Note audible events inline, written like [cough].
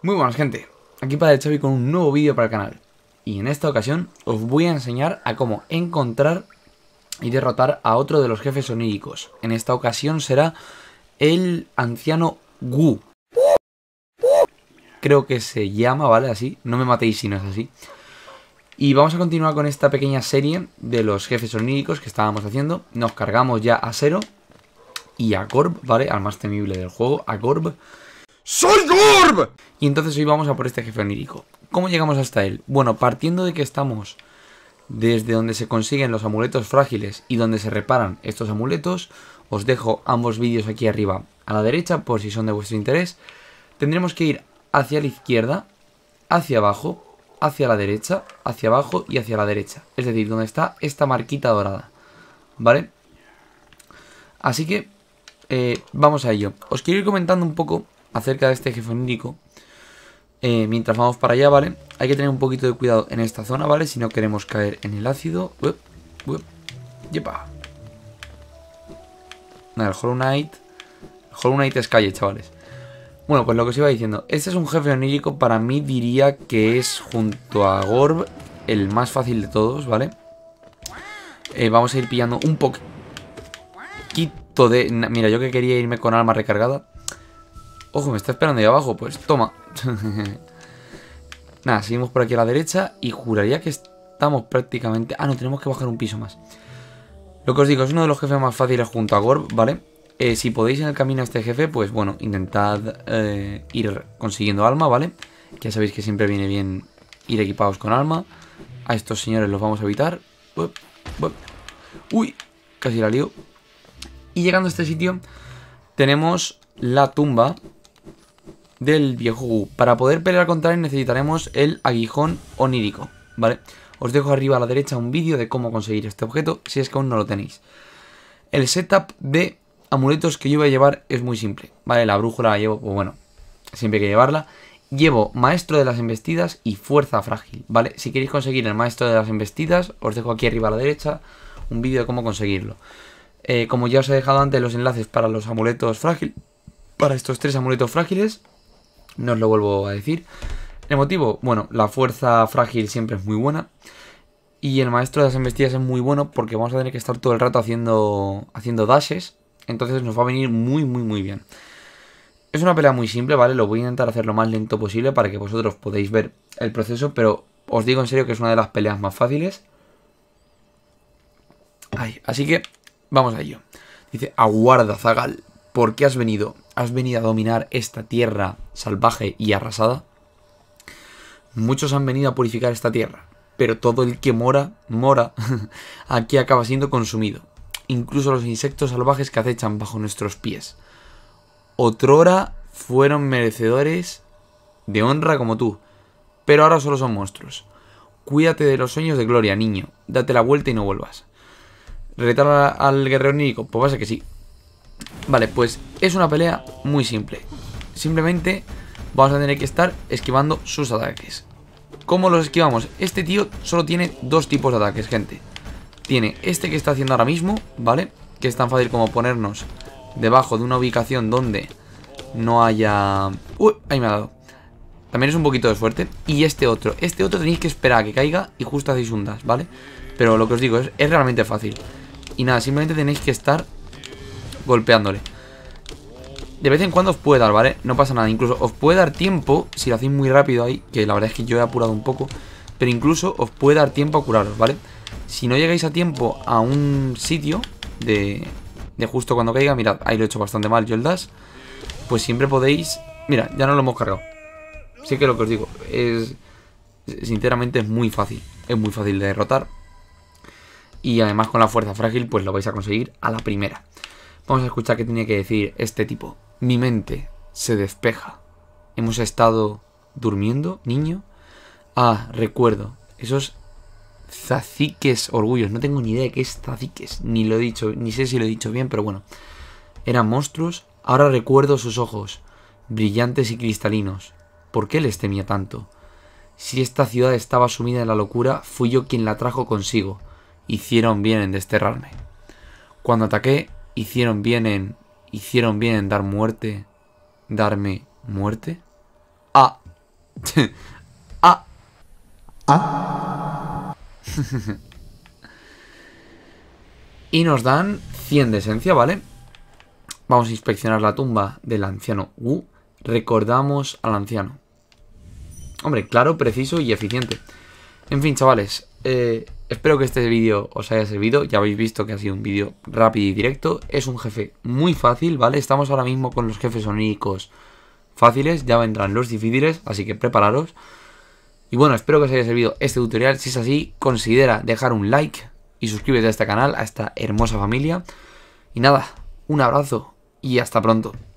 Muy buenas gente, aquí Padre Chavi con un nuevo vídeo para el canal Y en esta ocasión os voy a enseñar a cómo encontrar y derrotar a otro de los jefes oníricos En esta ocasión será el anciano Wu Creo que se llama, ¿vale? Así, no me matéis si no es así Y vamos a continuar con esta pequeña serie de los jefes oníricos que estábamos haciendo Nos cargamos ya a cero y a Corb, ¿vale? Al más temible del juego, a Corb ¡Soy Gorb! Y entonces hoy vamos a por este jefe onírico. ¿Cómo llegamos hasta él? Bueno, partiendo de que estamos desde donde se consiguen los amuletos frágiles y donde se reparan estos amuletos, os dejo ambos vídeos aquí arriba a la derecha por si son de vuestro interés. Tendremos que ir hacia la izquierda, hacia abajo, hacia la derecha, hacia abajo y hacia la derecha. Es decir, donde está esta marquita dorada. ¿Vale? Así que eh, vamos a ello. Os quiero ir comentando un poco acerca de este jefe onírico. Eh, mientras vamos para allá, ¿vale? Hay que tener un poquito de cuidado en esta zona, ¿vale? Si no queremos caer en el ácido. Uep, Nada, el Hollow Knight. El Hollow Knight es calle, chavales. Bueno, pues lo que os iba diciendo. Este es un jefe onírico. Para mí diría que es, junto a Gorb, el más fácil de todos, ¿vale? Eh, vamos a ir pillando un poquito de... Mira, yo que quería irme con alma recargada. Ojo, me está esperando ahí abajo, pues toma. [laughs] Nada, seguimos por aquí a la derecha y juraría que estamos prácticamente... Ah, no, tenemos que bajar un piso más. Lo que os digo, es uno de los jefes más fáciles junto a Gorb, ¿vale? Eh, si podéis en el camino a este jefe, pues bueno, intentad eh, ir consiguiendo alma, ¿vale? Ya sabéis que siempre viene bien ir equipados con alma. A estos señores los vamos a evitar. Uy, casi la lío. Y llegando a este sitio, tenemos la tumba del viejo Para poder pelear contra él necesitaremos el aguijón onírico, ¿vale? Os dejo arriba a la derecha un vídeo de cómo conseguir este objeto si es que aún no lo tenéis. El setup de amuletos que yo voy a llevar es muy simple, ¿vale? La brújula la llevo, pues bueno, siempre hay que llevarla. Llevo Maestro de las Embestidas y Fuerza Frágil, ¿vale? Si queréis conseguir el Maestro de las Embestidas, os dejo aquí arriba a la derecha un vídeo de cómo conseguirlo. Eh, como ya os he dejado antes los enlaces para los amuletos frágiles, para estos tres amuletos frágiles, no os lo vuelvo a decir. El motivo, bueno, la fuerza frágil siempre es muy buena. Y el maestro de las embestidas es muy bueno porque vamos a tener que estar todo el rato haciendo, haciendo dashes. Entonces nos va a venir muy, muy, muy bien. Es una pelea muy simple, ¿vale? Lo voy a intentar hacer lo más lento posible para que vosotros podáis ver el proceso. Pero os digo en serio que es una de las peleas más fáciles. así que vamos a ello. Dice, aguarda, Zagal, ¿por qué has venido? has venido a dominar esta tierra salvaje y arrasada? Muchos han venido a purificar esta tierra, pero todo el que mora, mora, [laughs] aquí acaba siendo consumido, incluso los insectos salvajes que acechan bajo nuestros pies. Otrora fueron merecedores de honra como tú, pero ahora solo son monstruos. Cuídate de los sueños de gloria, niño. Date la vuelta y no vuelvas. ¿Retar al guerrero nírico? Pues pasa que sí. Vale, pues es una pelea muy simple. Simplemente vamos a tener que estar esquivando sus ataques. ¿Cómo los esquivamos? Este tío solo tiene dos tipos de ataques, gente. Tiene este que está haciendo ahora mismo, ¿vale? Que es tan fácil como ponernos debajo de una ubicación donde no haya... Uy, ahí me ha dado. También es un poquito de suerte. Y este otro. Este otro tenéis que esperar a que caiga y justo hacéis hundas, ¿vale? Pero lo que os digo, es, es realmente fácil. Y nada, simplemente tenéis que estar golpeándole De vez en cuando os puede dar, ¿vale? No pasa nada, incluso os puede dar tiempo Si lo hacéis muy rápido ahí, que la verdad es que yo he apurado un poco Pero incluso os puede dar tiempo a curaros, ¿vale? Si no llegáis a tiempo a un sitio de, justo cuando caiga Mirad, ahí lo he hecho bastante mal yo el dash Pues siempre podéis... Mira, ya no lo hemos cargado Sí que lo que os digo es... Sinceramente es muy fácil Es muy fácil de derrotar y además con la fuerza frágil pues lo vais a conseguir a la primera. Vamos a escuchar qué tenía que decir este tipo. Mi mente se despeja. Hemos estado durmiendo, niño. Ah, recuerdo. Esos zaciques orgullos. No tengo ni idea de qué es zaciques. Ni lo he dicho, ni sé si lo he dicho bien, pero bueno. Eran monstruos. Ahora recuerdo sus ojos, brillantes y cristalinos. ¿Por qué les temía tanto? Si esta ciudad estaba sumida en la locura, fui yo quien la trajo consigo. Hicieron bien en desterrarme. Cuando ataqué, hicieron bien en hicieron bien en dar muerte, darme muerte. Ah. [laughs] ah. Ah. [laughs] y nos dan 100 de esencia, ¿vale? Vamos a inspeccionar la tumba del anciano Wu. Recordamos al anciano. Hombre, claro, preciso y eficiente. En fin, chavales. Eh, Espero que este vídeo os haya servido, ya habéis visto que ha sido un vídeo rápido y directo, es un jefe muy fácil, ¿vale? Estamos ahora mismo con los jefes oníricos fáciles, ya vendrán los difíciles, así que prepararos. Y bueno, espero que os haya servido este tutorial, si es así, considera dejar un like y suscríbete a este canal, a esta hermosa familia. Y nada, un abrazo y hasta pronto.